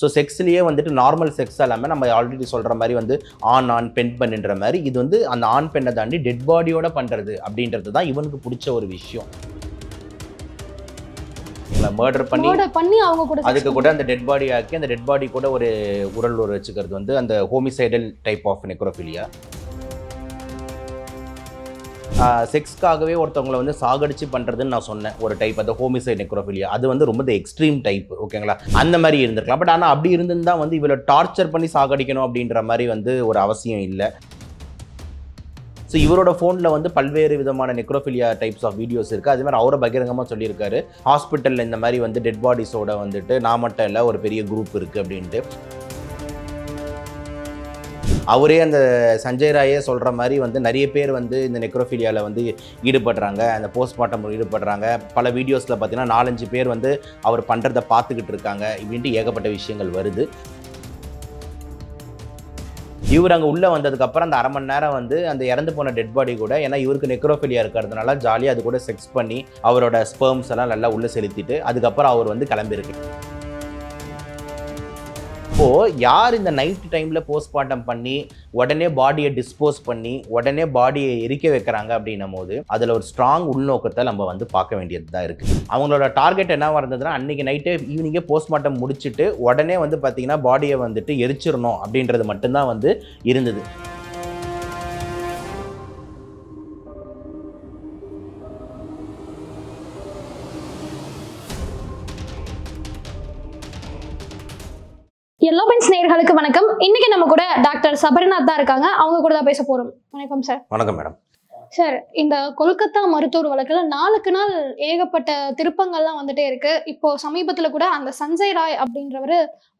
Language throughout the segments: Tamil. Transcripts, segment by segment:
ஸோ செக்ஸ்லேயே வந்துட்டு நார்மல் செக்ஸ் எல்லாமே நம்ம ஆல்ரெடி சொல்கிற மாதிரி வந்து ஆண் ஆண் பெண் பண்ணுன்ற மாதிரி இது வந்து அந்த ஆண் பெண்ணை தாண்டி டெட் பாடியோட பண்ணுறது அப்படின்றது தான் இவனுக்கு பிடிச்ச ஒரு விஷயம் மர்டர் பண்ணி பண்ணி அவங்க கூட அதுக்கு கூட அந்த டெட் பாடி ஆக்கி அந்த டெட் பாடி கூட ஒரு உடல் ஒரு வச்சுக்கிறது வந்து அந்த ஹோமிசைடல் டைப் ஆஃப் நெக்ரோஃபிலியா செக்ஸ்க்காகவே ஒருத்தவங்களை வந்து சாகடிச்சு பண்ணுறதுன்னு நான் சொன்னேன் ஒரு டைப் அந்த ஹோமிசைட் நெக்ரோஃபிலியா அது வந்து ரொம்ப எக்ஸ்ட்ரீம் டைப் ஓகேங்களா அந்த மாதிரி இருந்திருக்கலாம் பட் ஆனால் அப்படி இருந்திருந்தால் வந்து இவ்வளோ டார்ச்சர் பண்ணி சாகடிக்கணும் அப்படின்ற மாதிரி வந்து ஒரு அவசியம் இல்லை ஸோ இவரோட ஃபோனில் வந்து பல்வேறு விதமான நெக்ரோஃபிலியா டைப்ஸ் ஆஃப் வீடியோஸ் இருக்குது அதே மாதிரி அவரை பகிரங்கமாக சொல்லியிருக்காரு ஹாஸ்பிட்டலில் இந்த மாதிரி வந்து டெட் பாடிஸோட வந்துட்டு நான் மட்டும் இல்லை ஒரு பெரிய குரூப் இருக்குது அப்படின்ட்டு அவரே அந்த சஞ்சய் ராயே சொல்கிற மாதிரி வந்து நிறைய பேர் வந்து இந்த நெக்ரோஃபீலியாவில் வந்து ஈடுபடுறாங்க அந்த போஸ்ட்மார்ட்டம் ஈடுபடுறாங்க பல வீடியோஸில் பார்த்திங்கன்னா நாலஞ்சு பேர் வந்து அவர் பண்ணுறதை பார்த்துக்கிட்டு இருக்காங்க இப்படின்ட்டு ஏகப்பட்ட விஷயங்கள் வருது இவர் அங்கே உள்ளே வந்ததுக்கப்புறம் அந்த அரை மணி நேரம் வந்து அந்த இறந்து போன டெட் பாடி கூட ஏன்னா இவருக்கு நெக்ரோஃபிலியா இருக்கிறதுனால ஜாலியாக அது கூட செக்ஸ் பண்ணி அவரோட ஸ்பெர்ம்ஸ் எல்லாம் நல்லா உள்ளே செலுத்திட்டு அதுக்கப்புறம் அவர் வந்து கிளம்பியிருக்கு அப்போது யார் இந்த நைட் டைமில் போஸ்ட்மார்ட்டம் பண்ணி உடனே பாடியை டிஸ்போஸ் பண்ணி உடனே பாடியை எரிக்க வைக்கிறாங்க அப்படின்னும் போது அதில் ஒரு ஸ்ட்ராங் உள்நோக்கத்தை நம்ம வந்து பார்க்க வேண்டியது தான் இருக்குது அவங்களோட டார்கெட் என்னவாக இருந்ததுன்னா அன்றைக்கி நைட்டே ஈவினிங்கே போஸ்ட்மார்ட்டம் முடிச்சுட்டு உடனே வந்து பார்த்திங்கன்னா பாடியை வந்துட்டு எரிச்சிடணும் அப்படின்றது மட்டும்தான் வந்து இருந்தது எல்லோ பென்ஸ் நேர்களுக்கு வணக்கம் இன்னைக்கு நம்ம கூட டாக்டர் சபரிநாத் தான் இருக்காங்க அவங்க கூட தான் பேச போறோம் வணக்கம் சார் வணக்கம் மேடம் சார் இந்த கொல்கத்தா மருத்துவர் வழக்கில் நாளுக்கு நாள் ஏகப்பட்ட திருப்பங்கள்லாம் வந்துட்டே இருக்கு இப்போ சமீபத்தில் கூட அந்த சஞ்சய் ராய் அப்படின்றவர்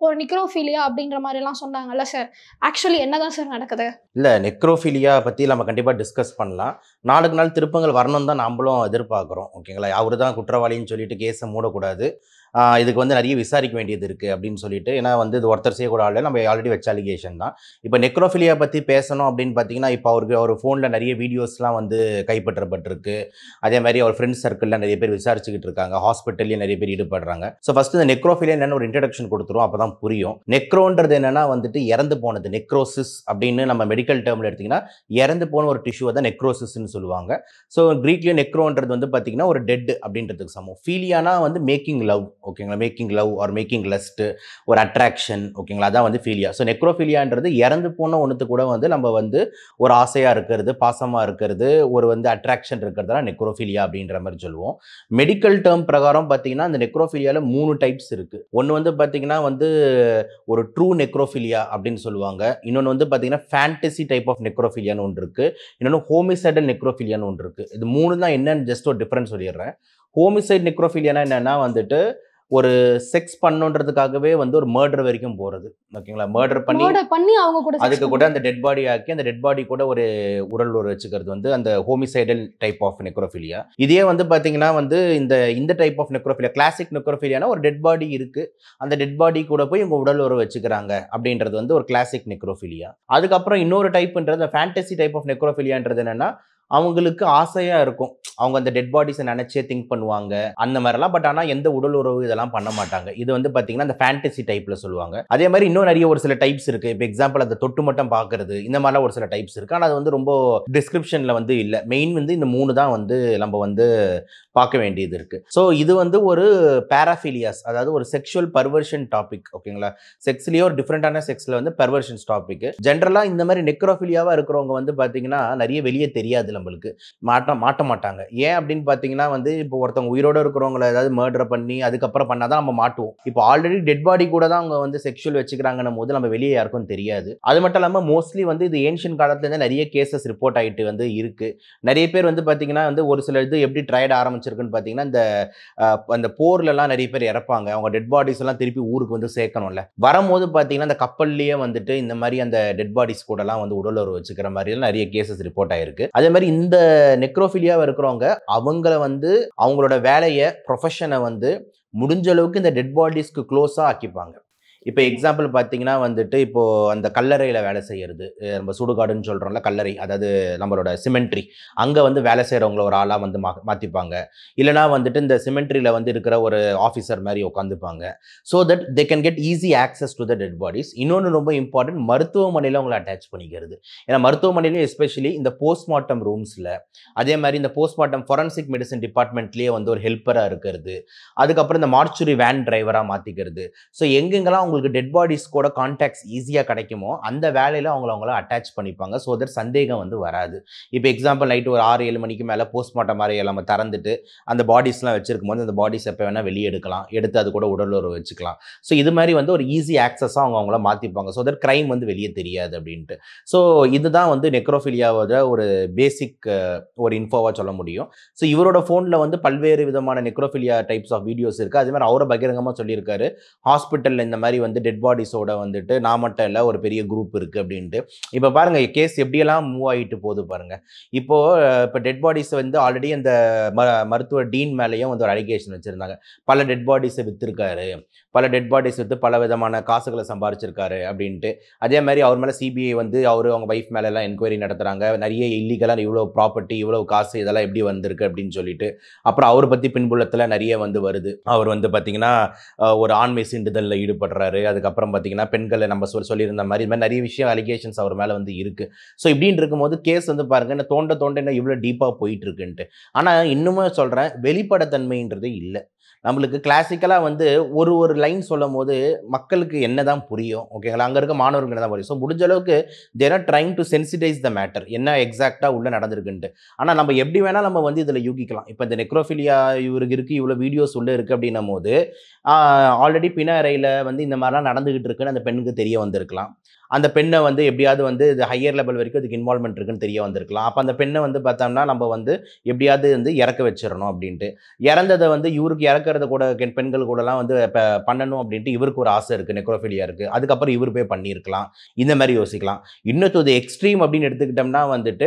ஒரு நிக்ரோஃபீலியா அப்படின்ற மாதிரி எல்லாம் சொன்னாங்கல்ல சார் ஆக்சுவலி என்னதான் சார் நடக்குது இல்லை நெக்ரோஃபீலியா பற்றி நம்ம கண்டிப்பாக டிஸ்கஸ் பண்ணலாம் நாளுக்கு நாள் திருப்பங்கள் வரணும் தான் நம்மளும் எதிர்பார்க்குறோம் ஓகேங்களா அவரு தான் குற்றவாளின்னு சொல்லிட்டு கேஸை மூடக்கூடாது இதுக்கு வந்து நிறைய விசாரிக்க வேண்டியது இருக்குது அப்படின்னு சொல்லிட்டு ஏன்னா வந்து இது ஒருத்தர் செய்யக்கூட ஆள் நம்ம ஆல்ரெடி வச்ச அலிகேஷன் தான் இப்போ நெக்ரோஃபிலியா பற்றி பேசணும் அப்படின்னு பார்த்தீங்கன்னா இப்போ அவருக்கு அவர் ஃபோனில் நிறைய வீடியோஸ்லாம் வந்து கைப்பற்றப்பட்டிருக்கு அதே மாதிரி அவர் ஃப்ரெண்ட்ஸ் சர்க்கிளில் நிறைய பேர் விசாரிச்சுக்கிட்டு இருக்காங்க ஹாஸ்பிட்டல்லையும் நிறைய பேர் ஈடுபடுறாங்க ஸோ ஃபஸ்ட்டு இந்த நெக்ரோஃபிலியா என்னென்னு ஒரு இன்ட்ரடக்ஷன் கொடுத்துருவோம் அப்போ தான் புரியும் நெக்ரோன்றது என்னென்னா வந்துட்டு இறந்து போனது நெக்ரோசிஸ் அப்படின்னு நம்ம மெடிக்கல் டேர்மில் எடுத்திங்கன்னா இறந்து போன ஒரு டிஷ்யூ தான் நெக்ரோசிஸ்ன்னு சொல்லுவாங்க ஸோ க்ரீக்லேயும் நெக்ரோன்றது வந்து பார்த்தீங்கன்னா ஒரு டெட் அப்படின்றதுக்கு சமம் ஃபீலியானா வந்து மேக்கிங் லவ் ஓகேங்களா making love or making lust ஒரு அட்ராக்ஷன் ஓகேங்களா அதான் வந்து ஃபீலியா ஸோ நெக்ரோஃபீலியான்றது இறந்து போன ஒன்றுத்து கூட வந்து நம்ம வந்து ஒரு ஆசையாக இருக்கிறது பாசமாக இருக்கிறது ஒரு வந்து அட்ராக்ஷன் இருக்கிறதுலாம் நெக்ரோஃபீலியா அப்படின்ற மாதிரி சொல்லுவோம் மெடிக்கல் டேர்ம் பிரகாரம் பார்த்தீங்கன்னா அந்த நெக்ரோஃபீலியாவில் மூணு டைப்ஸ் இருக்குது ஒன்று வந்து பார்த்தீங்கன்னா வந்து ஒரு ட்ரூ நெக்ரோஃபீலியா அப்படின்னு சொல்லுவாங்க இன்னொன்று வந்து பார்த்தீங்கன்னா ஃபேண்டசி டைப் ஆஃப் நெக்ரோஃபீலியான்னு ஒன்று இருக்குது இன்னொன்று ஹோமிசைடல் நெக்ரோஃபீலியான்னு ஒன்று இருக்குது இது மூணு தான் என்னன்னு ஜஸ்ட் ஒரு டிஃப்ரென்ஸ் சொல்லிடுறேன் ஹோமிசைட் நெக்ரோஃபீலியானா என்னென்னா வந்துட்டு ஒரு செக்ஸ் பண்ணுன்றதுக்காகவே வந்து ஒரு மர்டர் வரைக்கும் போகிறது ஓகேங்களா மர்டர் பண்ணி பண்ணி அவங்க கூட அதுக்கு கூட அந்த டெட் பாடி ஆக்கி அந்த டெட் பாடி கூட ஒரு உடல் ஒரு வச்சுக்கிறது வந்து அந்த ஹோமிசைடல் டைப் ஆஃப் நெக்ரோஃபிலியா இதே வந்து பார்த்தீங்கன்னா வந்து இந்த இந்த டைப் ஆஃப் நெக்ரோஃபிலியா கிளாசிக் நெக்ரோஃபிலியானா ஒரு டெட் பாடி இருக்குது அந்த டெட் பாடி கூட போய் இவங்க உடல் உறவு வச்சுக்கிறாங்க அப்படின்றது வந்து ஒரு கிளாசிக் நெக்ரோஃபிலியா அதுக்கப்புறம் இன்னொரு டைப்ன்றது ஃபேண்டசி டைப் ஆஃப் நெக்ரோஃபிலியான்றது என்னன்னா அவங்களுக்கு ஆசையா இருக்கும் அவங்க அந்த டெட் பாடிஸை நினைச்சே திங்க் பண்ணுவாங்க அந்த மாதிரிலாம் பட் ஆனால் எந்த உடல் உறவு இதெல்லாம் பண்ண மாட்டாங்க இது வந்து பார்த்தீங்கன்னா அந்த ஃபேண்டசி டைப்ல சொல்லுவாங்க அதே மாதிரி இன்னும் நிறைய ஒரு சில டைப்ஸ் இருக்கு இப்போ எக்ஸாம்பிள் அந்த தொட்டு மட்டும் பார்க்கறது இந்த மாதிரிலாம் ஒரு சில டைப்ஸ் இருக்கு ஆனால் அது வந்து ரொம்ப டிஸ்கிரிப்ஷன்ல வந்து இல்லை மெயின் வந்து இந்த மூணு தான் வந்து நம்ம வந்து பார்க்க வேண்டியது இருக்கு ஸோ இது வந்து ஒரு பேராஃபீலியாஸ் அதாவது ஒரு செக்ஷுவல் பர்வர்ஷன் டாபிக் ஓகேங்களா செக்ஸ்லேயே ஒரு டிஃப்ரெண்டான செக்ஸில் வந்து பர்வர்ஷன்ஸ் டாபிக் ஜென்ரலாக இந்த மாதிரி நெக்ரோஃபிலியாவாக இருக்கிறவங்க வந்து பார்த்தீங்கன்னா நிறைய வெளியே தெரியாது நம்மளுக்கு மாட்ட மாட்ட மாட்டாங்க ஏன் அப்படின்னு பார்த்தீங்கன்னா வந்து இப்போ ஒருத்தவங்க உயிரோட இருக்கிறவங்கள ஏதாவது மர்டர் பண்ணி அதுக்கப்புறம் பண்ணால் தான் நம்ம மாட்டுவோம் இப்போ ஆல்ரெடி டெட் பாடி கூட தான் அவங்க வந்து செக்ஷுவல் வச்சுக்கிறாங்கன்னும் போது நம்ம வெளியே யாருக்கும் தெரியாது அது மட்டும் இல்லாமல் மோஸ்ட்லி வந்து இது ஏன்ஷியன் காலத்துலேருந்து நிறைய கேசஸ் ரிப்போர்ட் ஆகிட்டு வந்து இருக்குது நிறைய பேர் வந்து பார்த்தீங்கன்னா வந்து ஒரு சில இது எப்படி ட்ரையட் ஆரம்பிச்சிருக்குன்னு பார்த்தீங்கன்னா இந்த அந்த போர்லலாம் நிறைய பேர் இறப்பாங்க அவங்க டெட் பாடிஸ் எல்லாம் திருப்பி ஊருக்கு வந்து சேர்க்கணும்ல வரும்போது பார்த்தீங்கன்னா அந்த கப்பல்லையே வந்துட்டு இந்த மாதிரி அந்த டெட் பாடிஸ் கூடலாம் வந்து உடல் வச்சுக்கிற மாதிரிலாம் நிறைய கேசஸ் ரிப்போர்ட் ஆயிருக்கு அதே மாதிரி இந்த நெக்ரோஃபிலியாவை இருக்கிறவங்க அவங்கள வந்து அவங்களோட வேலையை ப்ரொஃபஷனை வந்து முடிஞ்ச அளவுக்கு இந்த டெட் பாடிஸ்க்கு க்ளோஸாக ஆக்கிப்பாங்க இப்போ எக்ஸாம்பிள் பார்த்தீங்கன்னா வந்துட்டு இப்போது அந்த கல்லறையில் வேலை செய்கிறது நம்ம சுடுகாடுன்னு சொல்கிறோம்ல கல்லறை அதாவது நம்மளோட சிமெண்ட்ரி அங்கே வந்து வேலை செய்கிறவங்கள ஒரு ஆளாக வந்து மா மாற்றிப்பாங்க இல்லைனா வந்துட்டு இந்த சிமெண்ட்ரியில் வந்து இருக்கிற ஒரு ஆஃபீஸர் மாதிரி உட்காந்துப்பாங்க so that they can get easy access to the dead bodies இன்னொன்று ரொம்ப இம்பார்ட்டன்ட் மருத்துவமனையில் அவங்களை அட்டாச் பண்ணிக்கிறது ஏன்னா மருத்துவமனையிலையும் எஸ்பெஷலி இந்த போஸ்ட்மார்ட்டம் ரூம்ஸில் அதே மாதிரி இந்த போஸ்ட்மார்ட்டம் ஃபொரன்சிக் மெடிசன் டிபார்ட்மெண்ட்லேயே வந்து ஒரு ஹெல்ப்பராக இருக்கிறது அதுக்கப்புறம் இந்த மார்ச்சுரி வேன் டிரைவராக மாற்றிக்கிறது ஸோ எங்கெங்கெல்லாம் அவங்களுக்கு டெட் பாடிஸ் கூட கான்டாக்ட்ஸ் ஈஸியாக கிடைக்குமோ அந்த வேலையில் அவங்கள அவங்கள அட்டாச் பண்ணிப்பாங்க ஸோ அதர் சந்தேகம் வந்து வராது இப்போ எக்ஸாம்பிள் நைட்டு ஒரு ஆறு ஏழு மணிக்கு மேலே போஸ்ட்மார்ட்டம் மாதிரி எல்லாமே திறந்துட்டு அந்த பாடிஸ்லாம் வச்சிருக்கும் போது அந்த பாடிஸ் எப்போ வேணால் வெளியே எடுக்கலாம் எடுத்து அது கூட உடலுறவு வச்சுக்கலாம் ஸோ இது மாதிரி வந்து ஒரு ஈஸி ஆக்சஸாக அவங்க அவங்கள மாற்றிப்பாங்க ஸோ அதர் க்ரைம் வந்து வெளியே தெரியாது அப்படின்ட்டு ஸோ இதுதான் வந்து நெக்ரோஃபிலியாவோட ஒரு பேசிக் ஒரு இன்ஃபோவாக சொல்ல முடியும் ஸோ இவரோட ஃபோனில் வந்து பல்வேறு விதமான நெக்ரோஃபிலியா டைப்ஸ் ஆஃப் வீடியோஸ் இருக்குது அதே மாதிரி அவரை பகிரங்கமாக சொல்லியிருக்காரு ஹாஸ்பிட்டலில் இந்த மாதிரி வந்து டெட் பாடிஸோட வந்துட்டு நான் மட்டும் இல்லை ஒரு பெரிய குரூப் இருக்குது அப்படின்ட்டு இப்போ பாருங்கள் கேஸ் எப்படியெல்லாம் மூவ் ஆகிட்டு போகுது பாருங்கள் இப்போது இப்போ டெட் பாடிஸ் வந்து ஆல்ரெடி அந்த ம மருத்துவ டீன் மேலேயும் வந்து ஒரு அலிகேஷன் வச்சுருந்தாங்க பல டெட் பாடிஸை விற்றுருக்காரு பல டெட் பாடிஸ் எடுத்து பல விதமான காசுகளை சம்பாரிச்சிருக்காரு அப்படின்ட்டு அதே மாதிரி அவர் மேலே சிபிஐ வந்து அவர் அவங்க ஒய்ஃப் மேலெல்லாம் என்கொயரி நடத்துகிறாங்க நிறைய இல்லீகலாக இவ்வளோ ப்ராப்பர்ட்டி இவ்வளோ காசு இதெல்லாம் எப்படி வந்திருக்கு அப்படின்னு சொல்லிட்டு அப்புறம் அவரை பற்றி பின்புலத்தில் நிறைய வந்து வருது அவர் வந்து பார்த்திங்கன்னா ஒரு ஆண்மை சீண்டுதலில் ஈடுபடுறாரு அதுக்கப்புறம் பார்த்திங்கன்னா பெண்களை நம்ம சொல் சொல்லியிருந்த மாதிரி இது மாதிரி நிறைய விஷயம் அலிகேஷன்ஸ் அவர் மேலே வந்து இருக்குது ஸோ இப்படின்னு இருக்கும்போது கேஸ் வந்து பாருங்கள் என்ன தோண்ட தோண்ட என்ன இவ்வளோ டீப்பாக போயிட்டுருக்குன்ட்டு ஆனால் இன்னுமே சொல்கிறேன் வெளிப்படத்தன்மைன்றதே இல்லை நம்மளுக்கு கிளாசிக்கலாக வந்து ஒரு ஒரு லைன் சொல்லும் போது மக்களுக்கு என்ன தான் புரியும் ஓகேங்களா அங்கே இருக்க மாணவர்களுக்கு தான் புரியும் ஸோ முடிஞ்ச அளவுக்கு there are trying to sensitize the matter என்ன எக்ஸாக்டாக உள்ளே நடந்திருக்குன்ட்டு ஆனால் நம்ம எப்படி வேணால் நம்ம வந்து இதில் யூகிக்கலாம் இப்போ இந்த நெக்ரோஃபிலியா இவருக்கு இருக்குது இவ்வளோ வீடியோஸ் உள்ளே இருக்குது அப்படின்னும் போது ஆல்ரெடி பின அறையில் வந்து இந்த மாதிரிலாம் நடந்துகிட்டு இருக்குன்னு அந்த பெண்ணுக்கு தெரிய வந்திருக்கலாம் அந்த பெண்ணை வந்து எப்படியாவது வந்து இது ஹையர் லெவல் வரைக்கும் இதுக்கு இன்வால்மெண்ட் இருக்குன்னு தெரிய வந்திருக்கலாம் அப்போ அந்த பெண்ணை வந்து பார்த்தோம்னா நம்ம வந்து எப்படியாவது வந்து இறக்க வச்சிடணும் அப்படின்ட்டு இறந்ததை வந்து இவருக்கு இறக்குறத கூட பெண்கள் கூடலாம் வந்து இப்போ பண்ணணும் அப்படின்ட்டு இவருக்கு ஒரு ஆசை இருக்குது நெக்ரோஃபிலியா இருக்குது அதுக்கப்புறம் இவர் போய் பண்ணியிருக்கலாம் இந்த மாதிரி யோசிக்கலாம் இன்னும் இது எக்ஸ்ட்ரீம் அப்படின்னு எடுத்துக்கிட்டோம்னா வந்துட்டு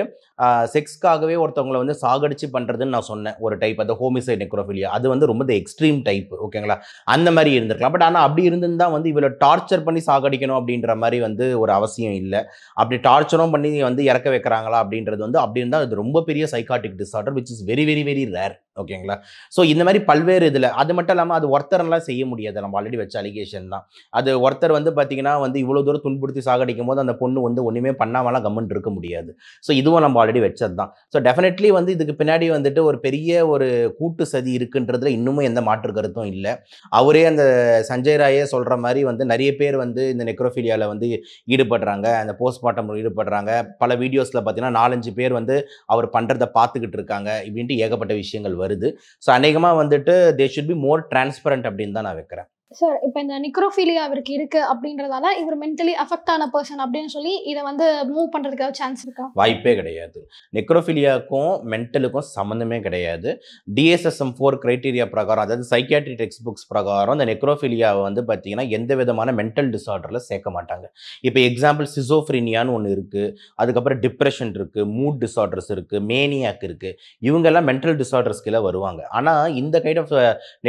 செக்ஸ்க்காகவே ஒருத்தவங்களை வந்து சாகடிச்சு பண்ணுறதுன்னு நான் சொன்னேன் ஒரு டைப் அந்த ஹோமிசைட் நெக்ரோஃபிலியா அது வந்து ரொம்ப எக்ஸ்ட்ரீம் டைப் ஓகேங்களா அந்த மாதிரி இருந்திருக்கலாம் பட் ஆனால் அப்படி இருந்து தான் வந்து இவ்வளோ டார்ச்சர் பண்ணி சாகடிக்கணும் அப்படின்ற மாதிரி வந்து ஒரு அவசியம் இல்லை அப்படி டார்ச்சரும் பண்ணி வந்து இறக்க வைக்கிறாங்களா அப்படின்றது வந்து அப்படி இருந்தால் அது ரொம்ப பெரிய psychotic disorder which is very very very rare ஓகேங்களா ஸோ இந்த மாதிரி பல்வேறு இதில் அது மட்டும் இல்லாமல் அது ஒருத்தரெல்லாம் செய்ய முடியாது நம்ம ஆல்ரெடி வச்ச அலிகேஷன் தான் அது ஒருத்தர் வந்து பார்த்திங்கன்னா வந்து இவ்வளோ தூரம் துன்புறுத்தி சாகடிக்கும் போது அந்த பொண்ணு வந்து ஒன்றுமே பண்ணாமலாம் கவர்மெண்ட் இருக்க முடியாது ஸோ இதுவும் நம்ம ஆல்ரெடி வச்சது தான் ஸோ டெஃபினெட்லி வந்து இதுக்கு பின்னாடி வந்துட்டு ஒரு பெரிய ஒரு கூட்டு சதி இருக்குன்றதுல இன்னமும் எந்த மாற்று கருத்தும் இல்லை அவரே அந்த சஞ்சய் ராயே சொல்கிற மாதிரி வந்து நிறைய பேர் வந்து இந்த நெக்ரோஃபீலியாவில் வந்து ஈடுபடுறாங்க அந்த போஸ்ட்மார்ட்டம் ஈடுபடுறாங்க பல வீடியோஸில் பார்த்தீங்கன்னா நாலஞ்சு பேர் வந்து அவர் பண்ணுறதை பார்த்துக்கிட்டு இருக்காங்க இப்படின்ட்டு ஏகப்பட்ட விஷயங்கள் வரும் வருது ஸோ அநேகமாக வந்துட்டு they should be more transparent அப்படின்னு தான் நான் வைக்கிறேன் சார் இப்போ இந்த நிக்ரோஃபீலியா அவருக்கு இருக்கு அப்படின்றதால இவர் மென்டலி அஃபெக்ட் ஆன பர்சன் அப்படின்னு சொல்லி இதை வந்து மூவ் பண்ணுறதுக்காக சான்ஸ் இருக்கா வாய்ப்பே கிடையாது நெக்ரோஃபிலியாக்கும் மென்டலுக்கும் சம்மந்தமே கிடையாது டிஎஸ்எஸ்எம் ஃபோர் கிரைட்டீரியா பிரகாரம் அதாவது சைக்கியாட்ரி டெக்ஸ்ட் புக்ஸ் பிரகாரம் இந்த நெக்ரோஃபிலியாவை வந்து பார்த்தீங்கன்னா எந்த விதமான மென்டல் டிசார்டரில் சேர்க்க மாட்டாங்க இப்போ எக்ஸாம்பிள் சிசோஃப்ரீனியான்னு ஒன்று இருக்குது அதுக்கப்புறம் டிப்ரெஷன் இருக்குது மூட் டிசார்டர்ஸ் இருக்குது மேனியாக் இருக்குது இவங்கெல்லாம் மென்டல் டிசார்டர்ஸ்கெல்லாம் வருவாங்க ஆனால் இந்த கைண்ட் ஆஃப்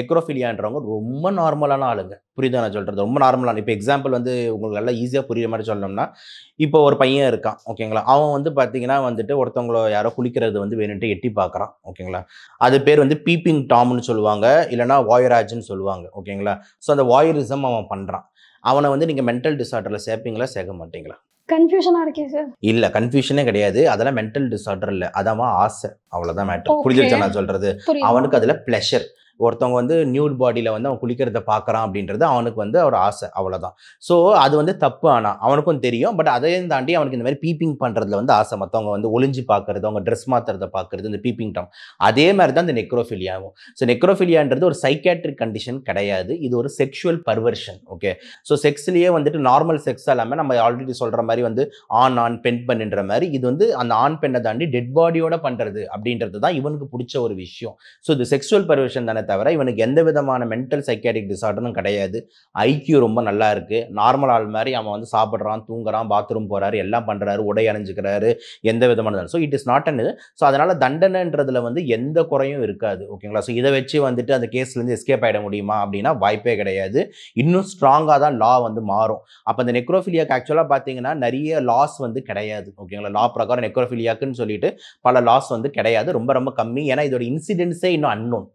நெக்ரோஃபிலியான்றவங்க ரொம்ப நார்மலான ஆள் ஆளுங்க புரியுதா நான் சொல்கிறது ரொம்ப நார்மலான இப்போ எக்ஸாம்பிள் வந்து உங்களுக்கு நல்லா ஈஸியாக புரியுற மாதிரி சொல்லணும்னா இப்போ ஒரு பையன் இருக்கான் ஓகேங்களா அவன் வந்து பார்த்தீங்கன்னா வந்துட்டு ஒருத்தவங்கள யாரோ குளிக்கிறது வந்து வேணுட்டு எட்டி பார்க்குறான் ஓகேங்களா அது பேர் வந்து பீப்பிங் டாம்னு சொல்லுவாங்க இல்லைனா வாயராஜ்னு சொல்லுவாங்க ஓகேங்களா ஸோ அந்த வாயரிசம் அவன் பண்ணுறான் அவனை வந்து நீங்கள் மென்டல் டிசார்டரில் சேர்ப்பீங்களா சேர்க்க மாட்டீங்களா கன்ஃபியூஷனாக இருக்கே சார் இல்லை கன்ஃபியூஷனே கிடையாது அதெல்லாம் மென்டல் டிசார்டர் இல்லை அதான் ஆசை அவ்வளோதான் மேட்டர் புரிஞ்சிருச்சா நான் சொல்கிறது அவனுக்கு அதில் ப்ளஷர் ஒருத்தவங்க வந்து நியூட் பாடியில் வந்து அவன் குளிக்கிறத பார்க்குறான் அப்படின்றது அவனுக்கு வந்து ஒரு ஆசை அவ்வளோதான் ஸோ அது வந்து தப்பு ஆனால் அவனுக்கும் தெரியும் பட் அதையும் தாண்டி அவனுக்கு இந்த மாதிரி பீப்பிங் பண்ணுறதுல வந்து ஆசை மற்றவங்க வந்து ஒளிஞ்சு பார்க்குறது அவங்க ட்ரெஸ் மாற்றுறத பார்க்குறது இந்த பீப்பிங் டம் அதே மாதிரி தான் இந்த நெக்ரோஃபிலியாவும் ஸோ நெக்ரோஃபிலியான்றது ஒரு சைக்காட்ரிக் கண்டிஷன் கிடையாது இது ஒரு செக்ஷுவல் பர்வர்ஷன் ஓகே ஸோ செக்ஸ்லேயே வந்துட்டு நார்மல் செக்ஸ் இல்லாமல் நம்ம ஆல்ரெடி சொல்கிற மாதிரி வந்து ஆன் ஆன் பெண் பண்ணுன்ற மாதிரி இது வந்து அந்த ஆண் பெண்ணை தாண்டி டெட் பாடியோட பண்ணுறது அப்படின்றது தான் இவனுக்கு பிடிச்ச ஒரு விஷயம் ஸோ இது செக்ஷுவல் பர்வர்ஷன் தானே தவிர இவனுக்கு எந்த விதமான மென்டல் சைக்கேட்டிக் டிசார்டரும் கிடையாது ஐக்கியூ ரொம்ப நல்லா இருக்குது நார்மல் ஆள் மாதிரி அவன் வந்து சாப்பிட்றான் தூங்குறான் பாத்ரூம் போகிறாரு எல்லாம் பண்ணுறாரு உடை அணிஞ்சுக்கிறாரு எந்த விதமான so it is not an so அதனால் தண்டனைன்றதுல வந்து எந்த குறையும் இருக்காது ஓகேங்களா ஸோ இதை வச்சு வந்துட்டு அந்த கேஸ்லேருந்து எஸ்கேப் ஆகிட முடியுமா அப்படின்னா வாய்ப்பே கிடையாது இன்னும் ஸ்ட்ராங்காக தான் லா வந்து மாறும் அப்போ அந்த நெக்ரோஃபிலியாக்கு ஆக்சுவலாக பார்த்தீங்கன்னா நிறைய லாஸ் வந்து கிடையாது ஓகேங்களா லா பிரகாரம் நெக்ரோஃபிலியாக்குன்னு சொல்லிட்டு பல லாஸ் வந்து கிடையாது ரொம்ப ரொம்ப கம்மி ஏன்னா இதோட இன்சிடென்ட்ஸே இன்னும் அன்னோன்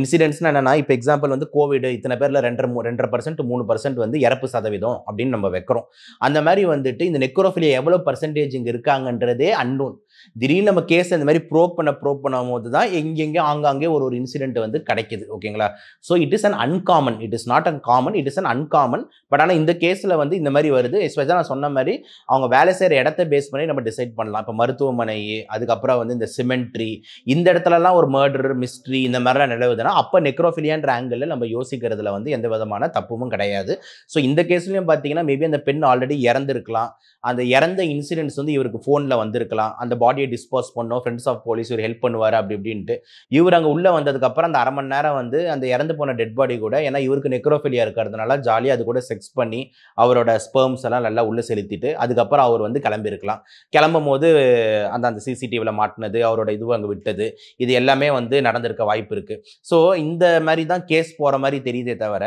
இன்சிடென்ட்ஸ்னா என்னன்னா இப்போ எக்ஸாம்பிள் வந்து கோவிட் இத்தனை பேரில் ரெண்டரை ரெண்டரை பர்சன்ட் மூணு பர்சன்ட் வந்து இறப்பு சதவீதம் அப்படின்னு நம்ம வைக்கிறோம் அந்த மாதிரி வந்துட்டு இந்த நெக்ரோஃபிலியா எவ்வளோ பர்சன்டேஜ் இங்கே இருக்காங்கன்றதே அன்னோன் திடீர்னு நம்ம கேஸ் இந்த மாதிரி ப்ரோப் பண்ண ப்ரோப் பண்ணும் போது தான் எங்கெங்கே ஆங்காங்கே ஒரு ஒரு இன்சிடென்ட் வந்து கிடைக்கிது ஓகேங்களா so it is an uncommon it is not uncommon it is an uncommon but ஆனால் இந்த கேஸில் வந்து இந்த மாதிரி வருது எஸ்பெஷலாக நான் சொன்ன மாதிரி அவங்க வேலை செய்கிற இடத்த பேஸ் பண்ணி நம்ம டிசைட் பண்ணலாம் இப்போ மருத்துவமனை அதுக்கப்புறம் வந்து இந்த சிமெண்ட்ரி இந்த இடத்துலலாம் ஒரு மர்டர் மிஸ்ட்ரி இந்த மாதிரிலாம் நிலவுதுன்னா அப்போ நெக்ரோஃபிலியான்ற ஆங்கிளில் நம்ம யோசிக்கிறதுல வந்து எந்த விதமான தப்பும் கிடையாது ஸோ இந்த கேஸ்லையும் பார்த்தீங்கன்னா மேபி அந்த பெண் ஆல்ரெடி இறந்துருக்கலாம் அந்த இறந்த இன்சிடென்ட்ஸ் வந்து இவருக்கு ஃபோனில் வந்திருக்கலாம் அந்த பாடி பாடியை டிஸ்போஸ் பண்ணோம் ஃப்ரெண்ட்ஸ் ஆஃப் போலீஸ் இவர் ஹெல்ப் பண்ணுவார் அப்படி இப்படின்ட்டு இவர் அங்கே உள்ளே வந்ததுக்கப்புறம் அந்த அரை மணி நேரம் வந்து அந்த இறந்து போன டெட் பாடி கூட ஏன்னா இவருக்கு நெக்ரோஃபிலியா இருக்கிறதுனால ஜாலியாக அது கூட செக்ஸ் பண்ணி அவரோட ஸ்பேர்ம்ஸ் எல்லாம் நல்லா உள்ளே செலுத்திட்டு அதுக்கப்புறம் அவர் வந்து கிளம்பியிருக்கலாம் கிளம்பும் போது அந்த அந்த சிசிடிவியில் மாட்டினது அவரோட இதுவும் அங்கே விட்டது இது எல்லாமே வந்து நடந்திருக்க வாய்ப்பு இருக்குது ஸோ இந்த மாதிரி தான் கேஸ் போகிற மாதிரி தெரியுதே தவிர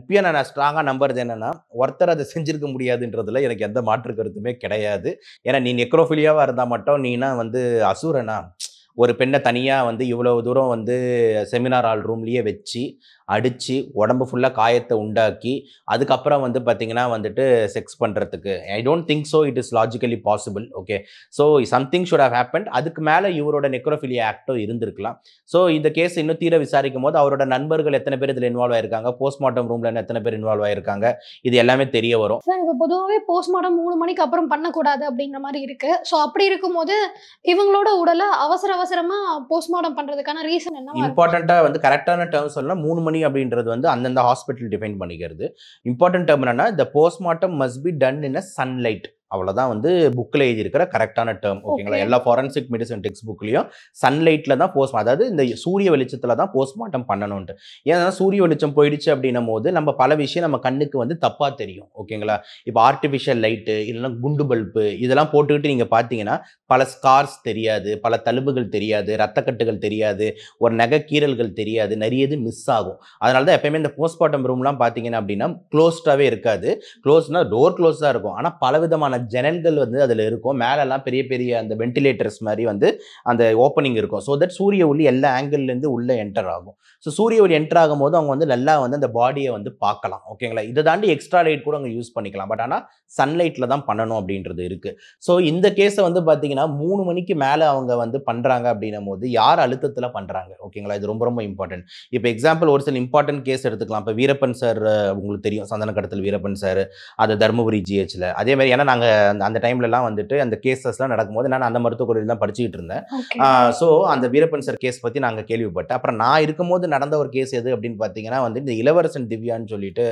இப்பயும் நான் ஸ்ட்ராங்காக நம்புறது என்னென்னா ஒருத்தர் அதை செஞ்சிருக்க முடியாதுன்றதுல எனக்கு எந்த மாற்று கருத்துமே கிடையாது ஏன்னா நீ நெக்ரோஃபிலியாவாக இருந்தால் மட்டும் மட்டும் நீனா வந்து அசுரனா ஒரு பெண்ணை தனியாக வந்து இவ்வளோ தூரம் வந்து செமினார் ஹால் ரூம்லேயே வச்சு அடித்து உடம்பு ஃபுல்லாக காயத்தை உண்டாக்கி அதுக்கப்புறம் வந்து பார்த்திங்கன்னா வந்துட்டு செக்ஸ் பண்ணுறதுக்கு I don't think so it is logically possible okay so something should have happen அதுக்கு மேலே இவரோட நெக்ரோஃபிலியா ஆக்டோ இருந்திருக்கலாம் ஸோ இந்த கேஸ் இன்னும் தீர விசாரிக்கும் போது அவரோட நண்பர்கள் எத்தனை பேர் இதில் இன்வால்வ் ஆயிருக்காங்க போஸ்ட்மார்ட்டம் ரூமில் எத்தனை பேர் இன்வால்வ் ஆயிருக்காங்க இது எல்லாமே தெரிய வரும் சார் இப்போ பொதுவாகவே போஸ்ட்மார்ட்டம் மூணு மணிக்கு அப்புறம் பண்ணக்கூடாது அப்படிங்கிற மாதிரி இருக்கு ஸோ அப்படி இருக்கும்போது இவங்களோட உடலை அவசர அவசரமாக போஸ்ட்மார்ட்டம் பண்ணுறதுக்கான ரீசன் என்ன இம்பார்ட்டண்டா வந்து கரெக்டான டேர்ம் சொல்லணும் மூணு மணி டெர்மினோமி அப்படின்றது வந்து அந்தந்த ஹாஸ்பிட்டல் டிஃபைன் பண்ணிக்கிறது இம்பார்ட்டன்ட் டேர்ம் என்னன்னா இந்த postmortem must be done in a sunlight அவ்வளோதான் வந்து புக்கில் எழுதியிருக்கிற கரெக்டான டேர்ம் ஓகேங்களா எல்லா ஃபாரன்சிக் மெடிசன் டெக்ஸ்ட் புக்லையும் சன்லைட்டில் தான் போஸ்ட் அதாவது இந்த சூரிய வெளிச்சத்தில் தான் போஸ்ட்மார்ட்டம் பண்ணணும்ன்ட்டு ஏன்னா சூரிய வெளிச்சம் போயிடுச்சு அப்படின்னும் போது நம்ம பல விஷயம் நம்ம கண்ணுக்கு வந்து தப்பாக தெரியும் ஓகேங்களா இப்போ ஆர்டிஃபிஷியல் லைட்டு இல்லைன்னா குண்டு பல்பு இதெல்லாம் போட்டுக்கிட்டு நீங்கள் பார்த்தீங்கன்னா பல ஸ்கார்ஸ் தெரியாது பல தழும்புகள் தெரியாது ரத்தக்கட்டுகள் தெரியாது ஒரு நகைக்கீரல்கள் தெரியாது நிறையது மிஸ் ஆகும் அதனால தான் எப்பயுமே இந்த போஸ்ட்மார்ட்டம் ரூம்லாம் பார்த்தீங்கன்னா அப்படின்னா க்ளோஸ்டாகவே இருக்காது க்ளோஸ்னால் டோர் க்ளோஸ் தான் இருக்கும் ஆனால் பல விதமான ஜனல்கள் வந்து அதில் இருக்கும் மேலெல்லாம் பெரிய பெரிய அந்த வென்டிலேட்டர்ஸ் மாதிரி வந்து அந்த ஓப்பனிங் இருக்கும் ஸோ தட் சூரிய ஒளி எல்லா ஆங்கிள்லேருந்து உள்ளே என்டர் ஆகும் ஸோ சூரிய ஒளி என்டர் ஆகும் போது அவங்க வந்து நல்லா வந்து அந்த பாடியை வந்து பார்க்கலாம் ஓகேங்களா இதை தாண்டி எக்ஸ்ட்ரா லைட் கூட அங்கே யூஸ் பண்ணிக்கலாம் பட் ஆனால் சன்லைட்டில் தான் பண்ணணும் அப்படின்றது இருக்குது ஸோ இந்த கேஸை வந்து பார்த்தீங்கன்னா மூணு மணிக்கு மேலே அவங்க வந்து பண்ணுறாங்க அப்படின்னும் போது யார் அழுத்தத்தில் பண்ணுறாங்க ஓகேங்களா இது ரொம்ப ரொம்ப இம்பார்ட்டன்ட் இப்போ எக்ஸாம்பிள் ஒரு சில இம்பார்ட்டன்ட் கேஸ் எடுத்துக்கலாம் இப்போ வீரப்பன் சார் உங்களுக்கு தெரியும் சந்தன கடத்தல் வீரப்பன் சார் அது தருமபுரி ஜிஹெச்சில் அதே மாதிரி ஏன்னா நாங்கள் அந்த அந்த டைம்லலாம் வந்துட்டு அந்த கேசஸ்லாம் நடக்கும்போது நான் அந்த மருத்துவக் கல்லூரியில் தான் படிச்சுக்கிட்டு இருந்தேன் ஸோ அந்த வீரப்பன் சார் கேஸ் பற்றி நாங்கள் கேள்விப்பட்டேன் அப்புறம் நான் இருக்கும்போது நடந்த ஒரு கேஸ் எது அப்படின்னு பார்த்தீங்கன்னா வந்து இந்த இளவரசன் திவ்யான்னு சொல்லிட்டு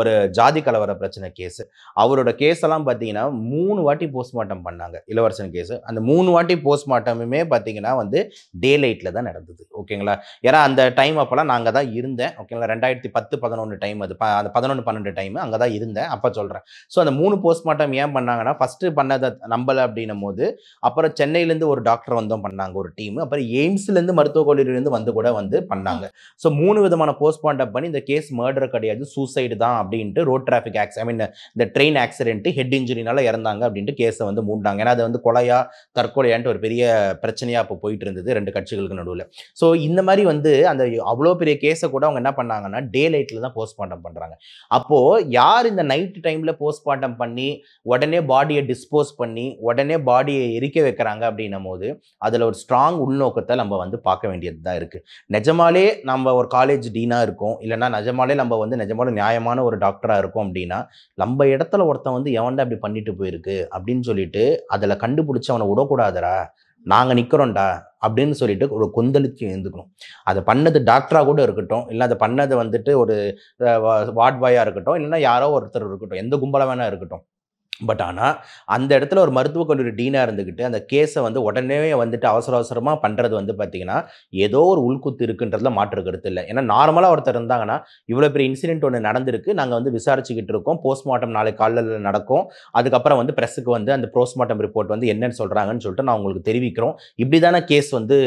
ஒரு ஜாதி கலவர பிரச்சனை கேஸ் அவரோட கேஸ் எல்லாம் பார்த்தீங்கன்னா மூணு வாட்டி போஸ்ட்மார்ட்டம் பண்ணாங்க இளவரசன் கேஸ் அந்த மூணு வாட்டி போஸ்ட்மார்ட்டமுமே பார்த்தீங்கன்னா வந்து டே லைட்டில் தான் நடந்தது ஓகேங்களா ஏன்னா அந்த டைம் அப்போலாம் நாங்கள் தான் இருந்தேன் ஓகேங்களா ரெண்டாயிரத்தி பத்து பதினொன்று டைம் அது அந்த பதினொன்று பன்னெண்டு டைம் அங்கே தான் இருந்தேன் அப்போ சொல்கிறேன் ஸோ அந்த மூணு போஸ்ட்மார்ட்டம் ஏன் பண்ணாங்க பண்ணாங்கன்னா ஃபஸ்ட்டு பண்ணதை நம்பலை அப்படின்னும் போது அப்புறம் சென்னையிலேருந்து ஒரு டாக்டர் வந்தோம் பண்ணாங்க ஒரு டீம் அப்புறம் எய்ம்ஸ்லேருந்து மருத்துவக் கல்லூரியிலேருந்து வந்து கூட வந்து பண்ணாங்க ஸோ மூணு விதமான போஸ்ட்மார்ட்டம் பண்ணி இந்த கேஸ் மர்டர் கிடையாது சூசைடு தான் அப்படின்ட்டு ரோட் டிராஃபிக் ஆக்சி ஐ மீன் இந்த ட்ரெயின் ஆக்சிடென்ட்டு ஹெட் இன்ஜுரினால இறந்தாங்க அப்படின்ட்டு கேஸை வந்து மூண்டாங்க ஏன்னா அது வந்து கொலையா தற்கொலையான்ட்டு ஒரு பெரிய பிரச்சனையாக இப்போ போயிட்டு இருந்தது ரெண்டு கட்சிகளுக்கு நடுவில் ஸோ இந்த மாதிரி வந்து அந்த அவ்வளோ பெரிய கேஸை கூட அவங்க என்ன பண்ணாங்கன்னா டே லைட்டில் தான் போஸ்ட்மார்ட்டம் பண்ணுறாங்க அப்போது யார் இந்த நைட் டைமில் போஸ்ட்மார்ட்டம் பண்ணி உடனே பாடியை டிஸ்போஸ் பண்ணி உடனே பாடியை எரிக்க வைக்கிறாங்க அப்படின்னும் போது அதில் ஒரு ஸ்ட்ராங் உள்நோக்கத்தை நம்ம வந்து பார்க்க வேண்டியது தான் இருக்குது நிஜமாலே நம்ம ஒரு காலேஜ் டீனாக இருக்கும் இல்லைனா நிஜமாலே நம்ம வந்து நிஜமாலே நியாயமான ஒரு டாக்டராக இருக்கோம் அப்படின்னா நம்ம இடத்துல ஒருத்தன் வந்து எவன்டா அப்படி பண்ணிட்டு போயிருக்கு அப்படின்னு சொல்லிட்டு அதில் கண்டுபிடிச்சி அவனை விடக்கூடாதரா நாங்கள் நிற்கிறோம்டா அப்படின்னு சொல்லிட்டு ஒரு கொந்தளிச்சு எழுந்துக்கணும் அதை பண்ணது டாக்டராக கூட இருக்கட்டும் இல்லை அதை பண்ணது வந்துட்டு ஒரு வார்ட் பாயாக இருக்கட்டும் இல்லைன்னா யாரோ ஒருத்தர் இருக்கட்டும் எந்த கும்பலாக வேணால் இருக்கட்டும் பட் ஆனால் அந்த இடத்துல ஒரு மருத்துவ கல்லூரி டீனாக இருந்துக்கிட்டு அந்த கேஸை வந்து உடனே வந்துட்டு அவசர அவசரமாக பண்ணுறது வந்து பார்த்திங்கன்னா ஏதோ ஒரு உள்குத்து இருக்குன்றதுல மாற்று கருத்து இல்லை ஏன்னா நார்மலாக ஒருத்தர் இருந்தாங்கன்னா இவ்வளோ பெரிய இன்சிடென்ட் ஒன்று நடந்திருக்கு நாங்கள் வந்து விசாரிச்சுக்கிட்டு இருக்கோம் போஸ்ட்மார்ட்டம் நாளை காலையில் நடக்கும் அதுக்கப்புறம் வந்து ப்ரெஸ்ஸுக்கு வந்து அந்த போஸ்ட்மார்ட்டம் ரிப்போர்ட் வந்து என்னென்னு சொல்கிறாங்கன்னு சொல்லிட்டு நான் உங்களுக்கு தெரிவிக்கிறோம் இப்படி தானே கேஸ் வந்து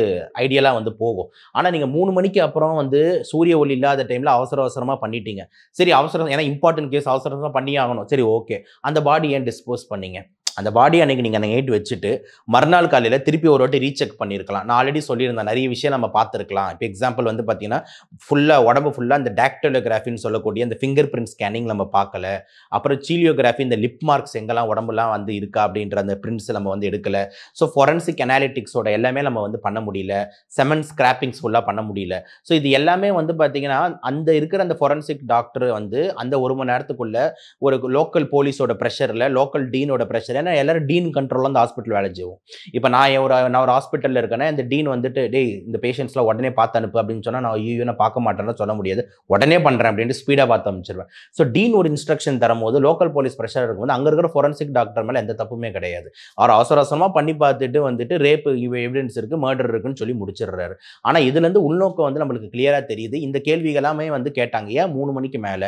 ஐடியலாக வந்து போகும் ஆனால் நீங்கள் மூணு மணிக்கு அப்புறம் வந்து சூரிய ஒளி இல்லாத டைமில் அவசர அவசரமாக பண்ணிட்டீங்க சரி அவசரம் ஏன்னா இம்பார்ட்டன்ட் கேஸ் அவசரமாக பண்ணி ஆகணும் சரி ஓகே அந்த பாடி ஏன் டிஸ்போஸ் பண்ணீங்க அந்த பாடி அன்னைக்கு நீங்கள் அந்த நைட் வச்சுட்டு மறுநாள் காலையில் திருப்பி ஒரு வாட்டி ரீசெக் பண்ணியிருக்கலாம் நான் ஆல்ரெடி சொல்லியிருந்தேன் நிறைய விஷயம் நம்ம பார்த்துருக்கலாம் இப்போ எக்ஸாம்பிள் வந்து பார்த்தீங்கன்னா ஃபுல்லாக உடம்பு ஃபுல்லாக அந்த டேக்டோலோகிராஃபின்னு சொல்லக்கூடிய அந்த ஃபிங்கர் பிரிண்ட் ஸ்கேனிங் நம்ம பார்க்கல அப்புறம் சீலியோகிராஃபி இந்த லிப் மார்க்ஸ் எங்கெல்லாம் உடம்புலாம் வந்து இருக்கா அப்படின்ற அந்த பிரிண்ட்ஸ் நம்ம வந்து எடுக்கலை ஸோ ஃபொரன்சிக் அனாலிட்டிக்ஸோட எல்லாமே நம்ம வந்து பண்ண முடியல செமன் ஸ்கிராப்பிங்ஸ் ஃபுல்லாக பண்ண முடியல ஸோ இது எல்லாமே வந்து பார்த்தீங்கன்னா அந்த இருக்கிற அந்த ஃபொரன்சிக் டாக்டர் வந்து அந்த ஒரு மணி நேரத்துக்குள்ளே ஒரு லோக்கல் போலீஸோட ப்ரெஷரில் லோக்கல் டீனோட ப்ரெஷர் பார்த்தீங்கன்னா எல்லாரும் டீன் கண்ட்ரோலில் அந்த ஹாஸ்பிட்டல் வேலை செய்வோம் இப்போ நான் ஒரு நான் ஒரு ஹாஸ்பிட்டலில் இருக்கேன்னா இந்த டீன் வந்துட்டு டேய் இந்த பேஷண்ட்ஸ்லாம் உடனே பார்த்து அனுப்பு அப்படின்னு சொன்னால் நான் ஐயோ நான் பார்க்க மாட்டேன்னு சொல்ல முடியாது உடனே பண்ணுறேன் அப்படின்ட்டு ஸ்பீடாக பார்த்து அமைச்சிருவேன் ஸோ டீன் ஒரு இன்ஸ்ட்ரக்ஷன் தரும்போது லோக்கல் போலீஸ் ப்ரெஷர் இருக்கும்போது அங்கே இருக்கிற ஃபோரன்சிக் டாக்டர் மேலே எந்த தப்புமே கிடையாது அவர் அவசர அவசரமாக பண்ணி பார்த்துட்டு வந்துட்டு ரேப் எவிடன்ஸ் இருக்குது மர்டர் இருக்குன்னு சொல்லி முடிச்சிடுறாரு ஆனால் இதுலேருந்து உள்நோக்கம் வந்து நம்மளுக்கு கிளியராக தெரியுது இந்த கேள்விகள் எல்லாமே வந்து கேட்டாங்க ஏன் மூணு மணிக்கு மேலே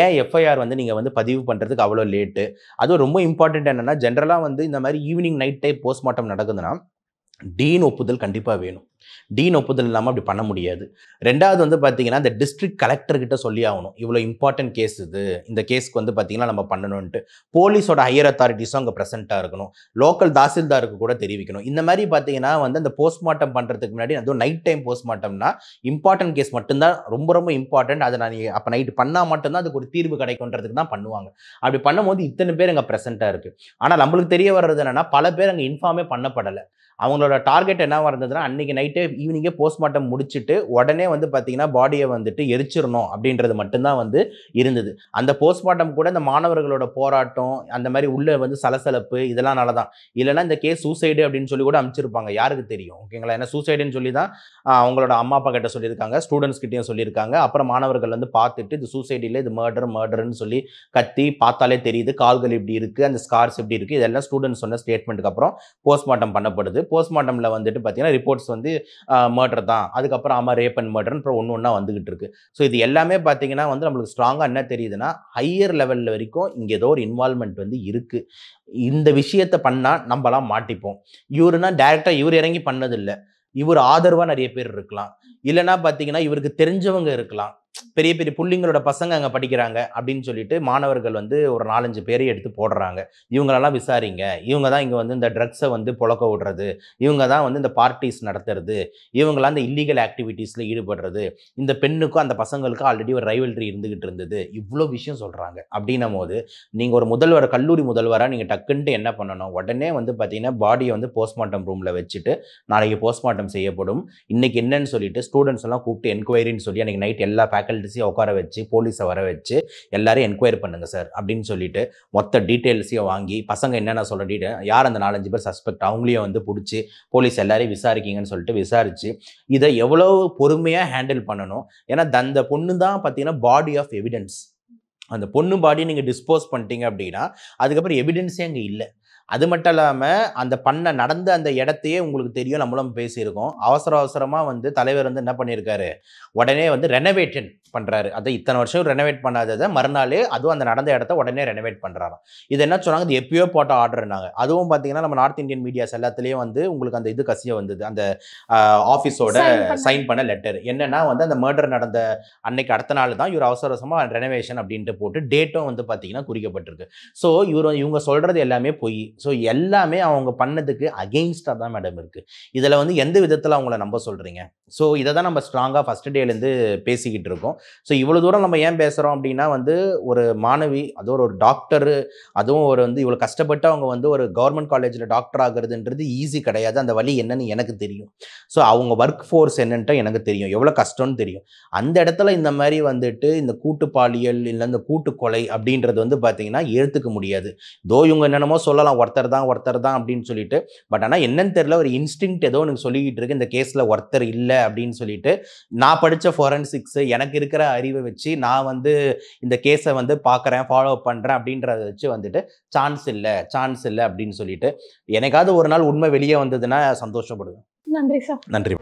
ஏன் எஃப்ஐஆர் வந்து நீங்கள் வந்து பதிவு பண்ணுறதுக்கு அவ்வளோ லேட்டு அதுவும் ரொம்ப இம்பார்ட்டன்ட் என்னென்னா ஜென்ரலாக வந்து இந்த மாதிரி ஈவினிங் நைட் டைப் போஸ்ட்மார்ட்டம் நடக்குதுன்னா டீன் ஒப்புதல் கண்டிப்பாக வேணும் டீன் ஒப்புதல் இல்லாமல் அப்படி பண்ண முடியாது ரெண்டாவது வந்து பார்த்தீங்கன்னா இந்த டிஸ்ட்ரிக்ட் கலெக்டர்கிட்ட சொல்லி ஆகணும் இவ்வளோ இம்பார்ட்டன்ட் கேஸ் இது இந்த கேஸ்க்கு வந்து பார்த்தீங்கன்னா நம்ம பண்ணணும்ன்ட்டு போலீஸோட ஹையர் அத்தாரிட்டிஸும் அங்கே ப்ரெசென்ட்டாக இருக்கணும் லோக்கல் தாசில்தாருக்கு கூட தெரிவிக்கணும் இந்த மாதிரி பார்த்தீங்கன்னா வந்து அந்த போஸ்ட்மார்ட்டம் பண்ணுறதுக்கு முன்னாடி அதுவும் நைட் டைம் போஸ்ட்மார்ட்டம்னா இம்பார்ட்டன்ட் கேஸ் மட்டும்தான் ரொம்ப ரொம்ப இம்பார்ட்டன்ட் அதை நான் அப்போ நைட்டு பண்ணால் மட்டும்தான் அதுக்கு ஒரு தீர்வு கிடைக்குன்றதுக்கு தான் பண்ணுவாங்க அப்படி பண்ணும்போது இத்தனை பேர் அங்கே ப்ரெசென்ட்டாக இருக்குது ஆனால் நம்மளுக்கு தெரிய வர்றது என்னென்னா பல பேர் அங்கே இன்ஃபார்மே பண்ணப்படலை அவங்களோட டார்கெட் என்னவாக இருந்ததுன்னா அன்றைக்கி நைட்டு ஈவினிங்கே போஸ்ட்மார்ட்டம் முடிச்சுட்டு உடனே வந்து பார்த்திங்கன்னா பாடியை வந்துட்டு எரிச்சிடணும் அப்படின்றது மட்டும்தான் வந்து இருந்தது அந்த போஸ்ட்மார்ட்டம் கூட இந்த மாணவர்களோட போராட்டம் அந்த மாதிரி உள்ள வந்து சலசலப்பு இதெல்லாம்னால தான் இல்லைன்னா இந்த கேஸ் சூசைடு அப்படின்னு சொல்லி கூட அமைச்சிருப்பாங்க யாருக்கு தெரியும் ஓகேங்களா ஏன்னா சூசைடுன்னு சொல்லி தான் அவங்களோட அம்மா அப்பா கிட்ட சொல்லியிருக்காங்க ஸ்டூடெண்ட்ஸ் கிட்டேயும் சொல்லியிருக்காங்க அப்புறம் மாணவர்கள் வந்து பார்த்துட்டு இது சூசைடில் இது மர்டர் மர்டர்னு சொல்லி கத்தி பார்த்தாலே தெரியுது கால்கள் இப்படி இருக்குது அந்த ஸ்கார்ஸ் இப்படி இருக்குது இதெல்லாம் ஸ்டூடெண்ட்ஸ் சொன்ன ஸ்டேட்மெண்ட்டுக்கு அப்புறம் போஸ்ட்மார்ட்டம் பண்ணப்படுது போஸ்ட்மார்ட்டமில் வந்துட்டு பார்த்தீங்கன்னா ரிப்போர்ட்ஸ் வந்து மர்டர் தான் அதுக்கப்புறம் ஆமாம் ரேப் அண்ட் மர்டர்னு அப்புறம் ஒன்று ஒன்றா வந்துகிட்டு இருக்கு ஸோ இது எல்லாமே பார்த்தீங்கன்னா வந்து நம்மளுக்கு ஸ்ட்ராங்காக என்ன தெரியுதுன்னா ஹையர் லெவலில் வரைக்கும் இங்கே ஏதோ ஒரு இன்வால்மெண்ட் வந்து இருக்குது இந்த விஷயத்தை பண்ணால் நம்மலாம் மாட்டிப்போம் இவருனா டேரெக்டாக இவர் இறங்கி பண்ணதில்லை இவர் ஆதரவாக நிறைய பேர் இருக்கலாம் இல்லைனா பார்த்தீங்கன்னா இவருக்கு தெரிஞ்சவங்க இருக்கலாம் பெரிய பெரிய புள்ளிங்களோட பசங்க அங்கே படிக்கிறாங்க அப்படின்னு சொல்லிட்டு மாணவர்கள் வந்து ஒரு நாலஞ்சு பேரை எடுத்து போடுறாங்க இவங்களெல்லாம் விசாரிங்க இவங்க தான் இங்கே வந்து இந்த ட்ரக்ஸை வந்து புழக்க விடுறது இவங்க தான் வந்து இந்த பார்ட்டிஸ் நடத்துறது இவங்களாம் இந்த இல்லீகல் ஆக்டிவிட்டீஸில் ஈடுபடுறது இந்த பெண்ணுக்கும் அந்த பசங்களுக்கும் ஆல்ரெடி ஒரு ரைவல்ரி இருந்துகிட்டு இருந்தது இவ்வளோ விஷயம் சொல்கிறாங்க அப்படின்னும் போது நீங்கள் ஒரு முதல்வர் கல்லூரி முதல்வராக நீங்கள் டக்குன்ட்டு என்ன பண்ணணும் உடனே வந்து பார்த்தீங்கன்னா பாடியை வந்து போஸ்ட்மார்ட்டம் ரூமில் வச்சுட்டு நாளைக்கு போஸ்ட்மார்ட்டம் செய்யப்படும் இன்றைக்கி என்னன்னு சொல்லிட்டு ஸ்டூடெண்ட்ஸ் எல்லாம் கூப்பிட்டு என்கொயரின்னு சொல்லி அன்றைக்கி நைட் எல்லா ஃபேக்கல்ட்டிஸையும் உட்கார வச்சு போலீஸை வர வச்சு எல்லாரும் என்கொயரி பண்ணுங்கள் சார் அப்படின்னு சொல்லிட்டு மொத்த டீட்டெயில்ஸையும் வாங்கி பசங்க என்னென்ன சொல்கிற டீட்டெயில் யார் அந்த நாலஞ்சு பேர் சஸ்பெக்ட் அவங்களையும் வந்து பிடிச்சி போலீஸ் எல்லாரையும் விசாரிக்கிங்கன்னு சொல்லிட்டு விசாரித்து இதை எவ்வளோ பொறுமையாக ஹேண்டில் பண்ணணும் ஏன்னா அந்த பொண்ணு தான் பார்த்தீங்கன்னா பாடி ஆஃப் எவிடென்ஸ் அந்த பொண்ணு பாடியை நீங்கள் டிஸ்போஸ் பண்ணிட்டீங்க அப்படின்னா அதுக்கப்புறம் எவிடென்ஸே அங்கே இல்லை அது மட்டும் இல்லாமல் அந்த பண்ண நடந்த அந்த இடத்தையே உங்களுக்கு தெரியும் நம்மளும் பேசியிருக்கோம் அவசர அவசரமாக வந்து தலைவர் வந்து என்ன பண்ணியிருக்காரு உடனே வந்து ரெனவேட்டன் பண்ணுறாரு அதை இத்தனை வருஷம் ரெனோவேட் பண்ணாததை மறுநாளே அதுவும் அந்த நடந்த இடத்த உடனே ரெனோவேட் பண்ணுறாராம் இது என்ன சொன்னாங்க இது எப்பயோ போட்ட ஆர்டர்னாங்க அதுவும் பார்த்தீங்கன்னா நம்ம நார்த் இந்தியன் மீடியாஸ் எல்லாத்துலேயும் வந்து உங்களுக்கு அந்த இது கசிய வந்தது அந்த ஆஃபீஸோட சைன் பண்ண லெட்டர் என்னென்னா வந்து அந்த மர்டர் நடந்த அன்னைக்கு அடுத்த நாள் தான் இவர் அவசர அவசரமாக ரெனோவேஷன் அப்படின்ட்டு போட்டு டேட்டும் வந்து பார்த்தீங்கன்னா குறிக்கப்பட்டிருக்கு ஸோ இவர் இவங்க சொல்கிறது எல்லாமே பொய் ஸோ எல்லாமே அவங்க பண்ணதுக்கு அகெயின்ஸ்டாக தான் மேடம் இருக்குது இதில் வந்து எந்த விதத்தில் அவங்கள நம்ப சொல்கிறீங்க ஸோ இதை தான் நம்ம ஸ்ட்ராங்காக ஃபஸ்ட் டேலேருந்து பேசிக்கிட்டு இருக்கோம் ஸோ இவ்வளோ தூரம் நம்ம ஏன் பேசுகிறோம் அப்படின்னா வந்து ஒரு மாணவி அதுவும் ஒரு டாக்டரு அதுவும் ஒரு வந்து இவ்வளோ கஷ்டப்பட்டு அவங்க வந்து ஒரு கவர்மெண்ட் காலேஜில் டாக்டர் ஆகுறதுன்றது ஈஸி கிடையாது அந்த வழி என்னன்னு எனக்கு தெரியும் ஸோ அவங்க ஒர்க் ஃபோர்ஸ் என்னன்ட்டு எனக்கு தெரியும் எவ்வளோ கஷ்டம்னு தெரியும் அந்த இடத்துல இந்த மாதிரி வந்துட்டு இந்த கூட்டு பாலியல் இல்லை இந்த கூட்டு கொலை அப்படின்றது வந்து பார்த்திங்கன்னா ஏற்றுக்க முடியாது தோ இவங்க என்னென்னமோ சொல்லலாம் ஒருத்தர் தான் ஒருத்தர் தான் அப்படின்னு சொல்லிட்டு பட் ஆனால் என்னன்னு தெரில ஒரு இன்ஸ்டிங் ஏதோ எனக்கு சொல்லிக்கிட்டு இருக்கு இந்த கேஸில் ஒருத்தர் இல்லை அப்படின்னு சொல்லிட்டு நான் படித்த ஃபோரன்சிக்ஸ் எனக்கு இருக்கிற அறிவை வச்சு நான் வந்து இந்த கேஸை வந்து பார்க்குறேன் ஃபாலோ பண்ணுறேன் அப்படின்றத வச்சு வந்துட்டு சான்ஸ் இல்லை சான்ஸ் இல்லை அப்படின்னு சொல்லிட்டு எனக்காவது ஒரு நாள் உண்மை வெளியே வந்ததுன்னா சந்தோஷப்படுவேன் நன்றி சார் நன்றி